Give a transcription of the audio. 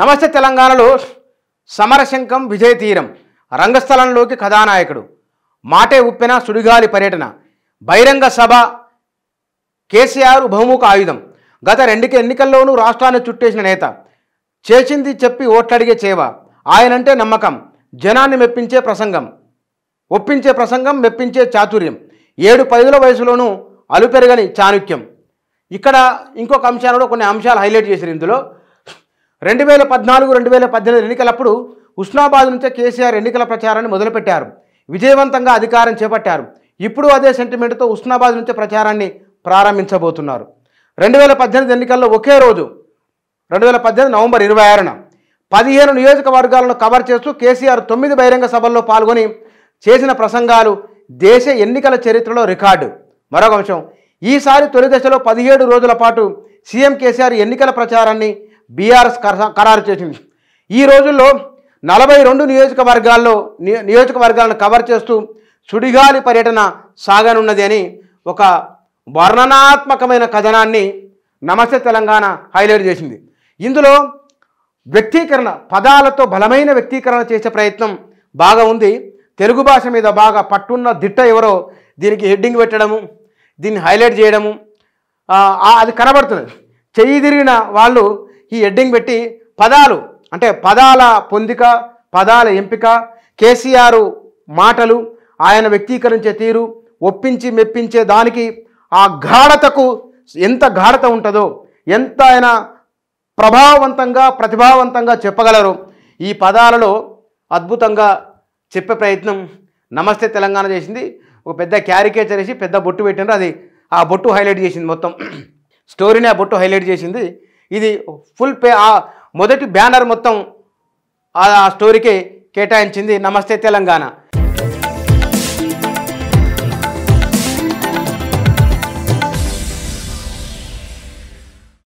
నమస్తే తెలంగాణలో సమరశంఖం విజయ తీరం రంగస్థలంలోకి కథానాయకుడు మాటే ఉప్పెన సుడిగాలి పర్యటన బహిరంగ సభ కేసీఆర్ బహుముఖ ఆయుధం గత రెండు ఎన్నికల్లోనూ రాష్ట్రాన్ని చుట్టేసిన నేత చేసింది చెప్పి ఓట్లడిగే చేవ ఆయనంటే నమ్మకం జనాన్ని మెప్పించే ప్రసంగం ఒప్పించే ప్రసంగం మెప్పించే చాతుర్యం ఏడు పదుల వయసులోనూ అలుపెరగని చాణుక్యం ఇక్కడ ఇంకొక అంశాలలో కొన్ని అంశాలు హైలైట్ చేశారు ఇందులో రెండు వేల పద్నాలుగు రెండు వేల పద్దెనిమిది ఎన్నికలప్పుడు ఉస్నాబాద్ నుంచే కేసీఆర్ ఎన్నికల ప్రచారాన్ని మొదలుపెట్టారు విజయవంతంగా అధికారం చేపట్టారు ఇప్పుడు అదే సెంటిమెంట్తో ఉస్నాబాద్ నుంచే ప్రచారాన్ని ప్రారంభించబోతున్నారు రెండు వేల పద్దెనిమిది ఎన్నికల్లో ఒకే రోజు రెండు వేల పద్దెనిమిది నవంబర్ ఇరవై ఆరున పదిహేను నియోజకవర్గాలను కవర్ చేస్తూ కేసీఆర్ తొమ్మిది బహిరంగ సభల్లో పాల్గొని చేసిన ప్రసంగాలు దేశ ఎన్నికల చరిత్రలో రికార్డు మరొక అంశం ఈసారి తొలి దశలో పదిహేడు రోజుల పాటు సీఎం కేసీఆర్ ఎన్నికల ప్రచారాన్ని బీఆర్ఎస్ ఖరారు చేసింది ఈ రోజుల్లో నలభై రెండు నియోజకవర్గాల్లో నియోజకవర్గాలను కవర్ చేస్తూ సుడిగాలి పర్యటన సాగనున్నది అని ఒక వర్ణనాత్మకమైన కథనాన్ని నమస్తే తెలంగాణ హైలైట్ చేసింది ఇందులో వ్యక్తీకరణ పదాలతో బలమైన వ్యక్తీకరణ చేసే ప్రయత్నం బాగా ఉంది తెలుగు భాష మీద బాగా పట్టున్న దిట్ట ఎవరో దీనికి హెడ్డింగ్ పెట్టడము దీన్ని హైలైట్ చేయడము అది కనబడుతుంది చెయ్యి తిరిగిన వాళ్ళు ఈ హెడ్డింగ్ పెట్టి పదాలు అంటే పదాల పొందిక పదాల ఎంపిక కేసీఆర్ మాటలు ఆయన వ్యక్తీకరించే తీరు ఒప్పించి మెప్పించే దానికి ఆ గాఢతకు ఎంత గాఢత ఉంటుందో ఎంత ఆయన ప్రభావవంతంగా ప్రతిభావంతంగా చెప్పగలరు ఈ పదాలలో అద్భుతంగా చెప్పే ప్రయత్నం నమస్తే తెలంగాణ చేసింది ఒక పెద్ద క్యారికేచర్ వేసి పెద్ద బొట్టు పెట్టినారు అది ఆ బొట్టు హైలైట్ చేసింది మొత్తం స్టోరీని ఆ బొట్టు హైలైట్ చేసింది ఇది ఫుల్ పే మొదటి బ్యానర్ మొత్తం ఆ స్టోరీకి కేటాయించింది నమస్తే తెలంగాణ